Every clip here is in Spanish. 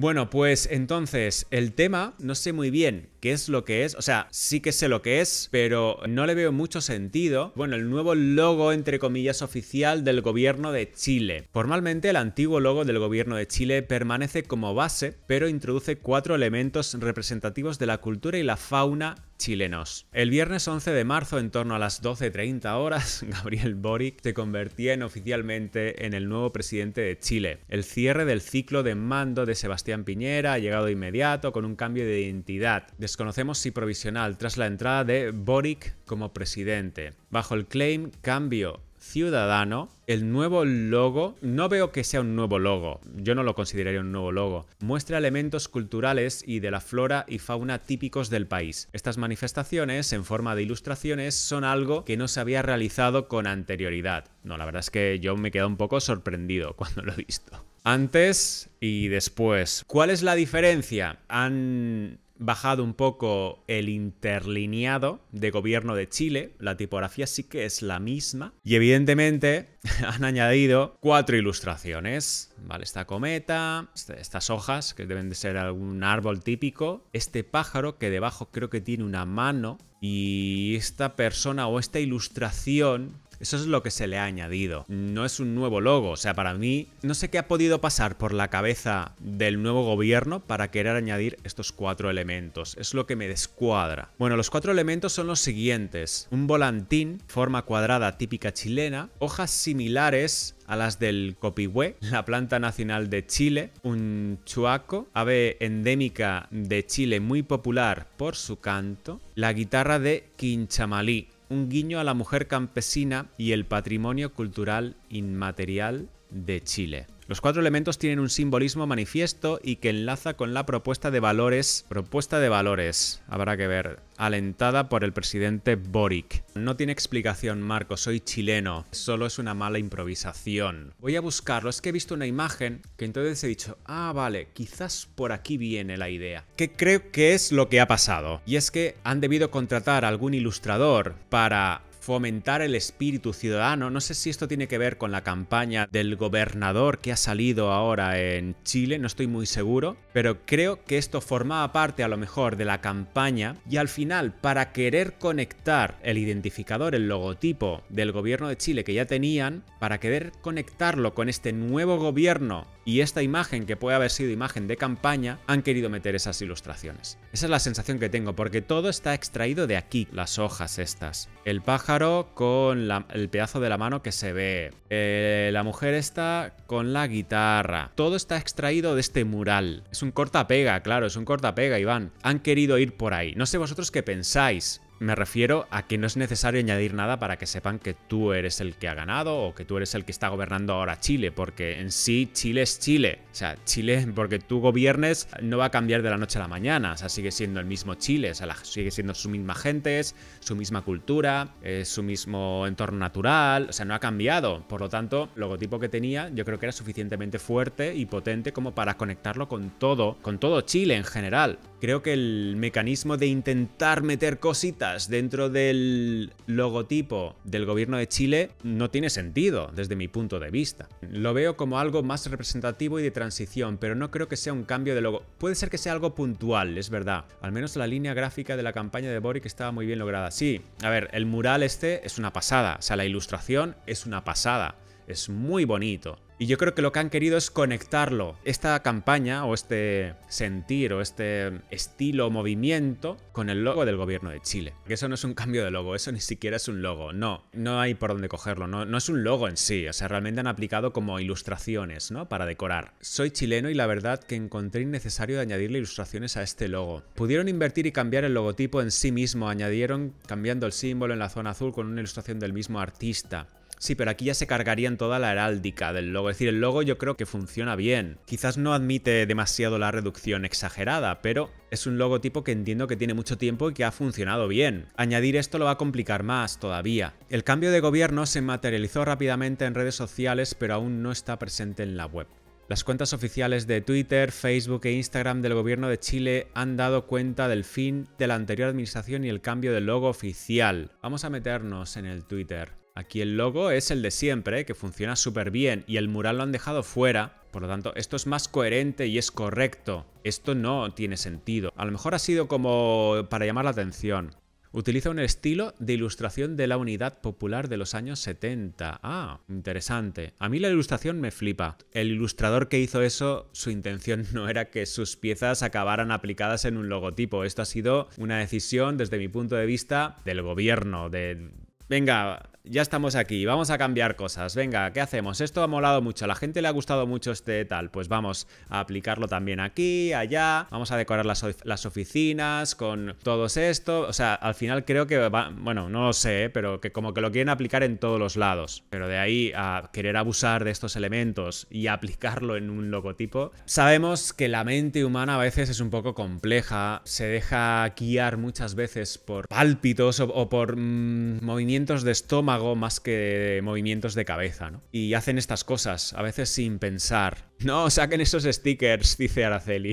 Bueno, pues entonces el tema no sé muy bien qué es lo que es, o sea, sí que sé lo que es, pero no le veo mucho sentido. Bueno, el nuevo logo, entre comillas, oficial del gobierno de Chile. Formalmente el antiguo logo del gobierno de Chile permanece como base, pero introduce cuatro elementos representativos de la cultura y la fauna chilenos. El viernes 11 de marzo, en torno a las 12.30 horas, Gabriel Boric se convertía en oficialmente en el nuevo presidente de Chile. El cierre del ciclo de mando de Sebastián Piñera ha llegado inmediato con un cambio de identidad. Desconocemos si provisional tras la entrada de Boric como presidente. Bajo el claim Cambio Ciudadano, el nuevo logo, no veo que sea un nuevo logo, yo no lo consideraría un nuevo logo, muestra elementos culturales y de la flora y fauna típicos del país. Estas manifestaciones, en forma de ilustraciones, son algo que no se había realizado con anterioridad. No, la verdad es que yo me quedo un poco sorprendido cuando lo he visto. Antes y después. ¿Cuál es la diferencia? Han bajado un poco el interlineado de gobierno de Chile, la tipografía sí que es la misma, y evidentemente han añadido cuatro ilustraciones, ¿vale? Esta cometa, este, estas hojas que deben de ser algún árbol típico, este pájaro que debajo creo que tiene una mano, y esta persona o esta ilustración eso es lo que se le ha añadido. No es un nuevo logo, o sea, para mí no sé qué ha podido pasar por la cabeza del nuevo gobierno para querer añadir estos cuatro elementos. Es lo que me descuadra. Bueno, los cuatro elementos son los siguientes. Un volantín, forma cuadrada típica chilena, hojas similares a las del copihue, la planta nacional de Chile, un chuaco, ave endémica de Chile muy popular por su canto, la guitarra de Quinchamalí, un guiño a la mujer campesina y el patrimonio cultural inmaterial de Chile. Los cuatro elementos tienen un simbolismo manifiesto y que enlaza con la propuesta de valores, propuesta de valores, habrá que ver, alentada por el presidente Boric. No tiene explicación, Marco, soy chileno, solo es una mala improvisación. Voy a buscarlo, es que he visto una imagen que entonces he dicho, ah, vale, quizás por aquí viene la idea. Que creo que es lo que ha pasado. Y es que han debido contratar a algún ilustrador para fomentar el espíritu ciudadano. No sé si esto tiene que ver con la campaña del gobernador que ha salido ahora en Chile, no estoy muy seguro, pero creo que esto formaba parte a lo mejor de la campaña y al final para querer conectar el identificador, el logotipo del gobierno de Chile que ya tenían, para querer conectarlo con este nuevo gobierno y esta imagen, que puede haber sido imagen de campaña, han querido meter esas ilustraciones. Esa es la sensación que tengo, porque todo está extraído de aquí, las hojas estas. El pájaro con el pedazo de la mano que se ve, eh, la mujer está con la guitarra, todo está extraído de este mural. Es un cortapega, claro, es un cortapega, Iván. Han querido ir por ahí. No sé vosotros qué pensáis, me refiero a que no es necesario añadir nada para que sepan que tú eres el que ha ganado o que tú eres el que está gobernando ahora Chile, porque en sí Chile es Chile. O sea, Chile, porque tú gobiernes, no va a cambiar de la noche a la mañana. O sea, sigue siendo el mismo Chile, o sea, sigue siendo su misma gente, su misma cultura, su mismo entorno natural. O sea, no ha cambiado. Por lo tanto, el logotipo que tenía yo creo que era suficientemente fuerte y potente como para conectarlo con todo, con todo Chile en general creo que el mecanismo de intentar meter cositas dentro del logotipo del gobierno de Chile no tiene sentido desde mi punto de vista. Lo veo como algo más representativo y de transición, pero no creo que sea un cambio de logo. Puede ser que sea algo puntual, es verdad. Al menos la línea gráfica de la campaña de Boric estaba muy bien lograda. Sí, a ver, el mural este es una pasada, o sea, la ilustración es una pasada, es muy bonito. Y yo creo que lo que han querido es conectarlo, esta campaña o este sentir o este estilo o movimiento con el logo del gobierno de Chile. Que eso no es un cambio de logo, eso ni siquiera es un logo, no, no hay por dónde cogerlo, no, no es un logo en sí, o sea, realmente han aplicado como ilustraciones, ¿no? Para decorar. Soy chileno y la verdad que encontré innecesario de añadirle ilustraciones a este logo. Pudieron invertir y cambiar el logotipo en sí mismo, añadieron cambiando el símbolo en la zona azul con una ilustración del mismo artista. Sí, pero aquí ya se cargarían toda la heráldica del logo. Es decir, el logo yo creo que funciona bien. Quizás no admite demasiado la reducción exagerada, pero es un logotipo que entiendo que tiene mucho tiempo y que ha funcionado bien. Añadir esto lo va a complicar más todavía. El cambio de gobierno se materializó rápidamente en redes sociales, pero aún no está presente en la web. Las cuentas oficiales de Twitter, Facebook e Instagram del gobierno de Chile han dado cuenta del fin de la anterior administración y el cambio de logo oficial. Vamos a meternos en el Twitter. Aquí el logo es el de siempre, que funciona súper bien, y el mural lo han dejado fuera. Por lo tanto, esto es más coherente y es correcto. Esto no tiene sentido. A lo mejor ha sido como para llamar la atención. Utiliza un estilo de ilustración de la unidad popular de los años 70. Ah, interesante. A mí la ilustración me flipa. El ilustrador que hizo eso, su intención no era que sus piezas acabaran aplicadas en un logotipo. Esto ha sido una decisión, desde mi punto de vista, del gobierno, de... Venga, ya estamos aquí, vamos a cambiar cosas. Venga, ¿qué hacemos? Esto ha molado mucho, a la gente le ha gustado mucho este tal. Pues vamos a aplicarlo también aquí, allá. Vamos a decorar las, oficinas con todo esto. O sea, al final creo que va, bueno, no lo sé, ¿eh? pero que como que lo quieren aplicar en todos los lados. Pero de ahí a querer abusar de estos elementos y aplicarlo en un logotipo. Sabemos que la mente humana a veces es un poco compleja, se deja guiar muchas veces por pálpitos o, por mm, movimientos de estómago más que movimientos de cabeza, ¿no? Y hacen estas cosas, a veces sin pensar. No, saquen esos stickers, dice Araceli.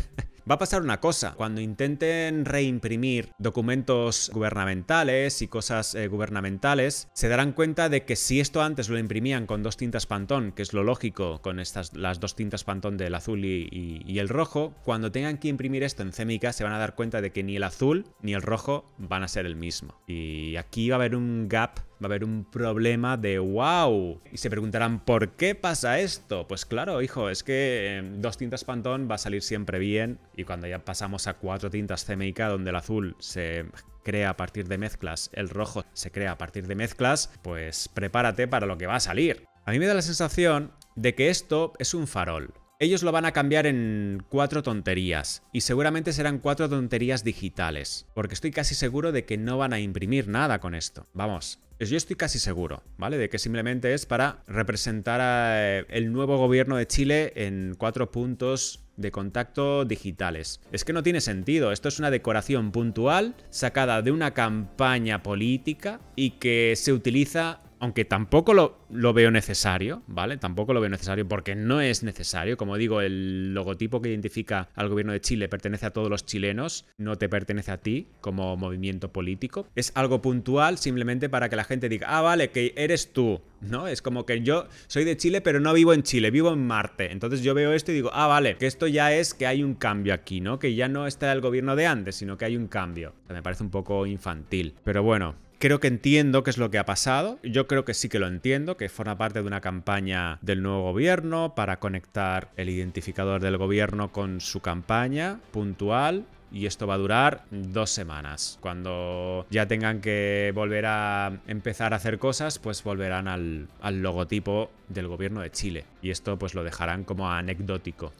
Va a pasar una cosa, cuando intenten reimprimir documentos gubernamentales y cosas eh, gubernamentales, se darán cuenta de que si esto antes lo imprimían con dos tintas pantón, que es lo lógico con estas, las dos tintas pantón del azul y, el rojo, cuando tengan que imprimir esto en cémica se van a dar cuenta de que ni el azul ni el rojo van a ser el mismo. Y aquí va a haber un gap va a haber un problema de wow. Y se preguntarán, ¿por qué pasa esto? Pues claro, hijo, es que em, dos tintas Pantón va a salir siempre bien y cuando ya pasamos a cuatro tintas CMYK donde el azul se crea a partir de mezclas, el rojo se crea a partir de mezclas, pues prepárate para lo que va a salir. A mí me da la sensación de que esto es un farol. Ellos lo van a cambiar en cuatro tonterías, y seguramente serán cuatro tonterías digitales, porque estoy casi seguro de que no van a imprimir nada con esto. Vamos, yo estoy casi seguro, ¿vale? De que simplemente es para representar a eh, el nuevo gobierno de Chile en cuatro puntos de contacto digitales. Es que no tiene sentido, esto es una decoración puntual sacada de una campaña política y que se utiliza aunque tampoco lo, veo necesario, ¿vale? Tampoco lo veo necesario porque no es necesario. Como digo, el logotipo que identifica al gobierno de Chile pertenece a todos los chilenos, no te pertenece a ti como movimiento político. Es algo puntual simplemente para que la gente diga, ah, vale, que eres tú, ¿no? Es como que yo soy de Chile pero no vivo en Chile, vivo en Marte. Entonces yo veo esto y digo, ah, vale, que esto ya es que hay un cambio aquí, ¿no? Que ya no está el gobierno de antes, sino que hay un cambio. me parece un poco infantil. Pero bueno, Creo que entiendo qué es lo que ha pasado. Yo creo que sí que lo entiendo, que forma parte de una campaña del nuevo gobierno para conectar el identificador del gobierno con su campaña puntual y esto va a durar dos semanas. Cuando ya tengan que volver a empezar a hacer cosas, pues volverán al, logotipo del gobierno de Chile. Y esto pues lo dejarán como anecdótico.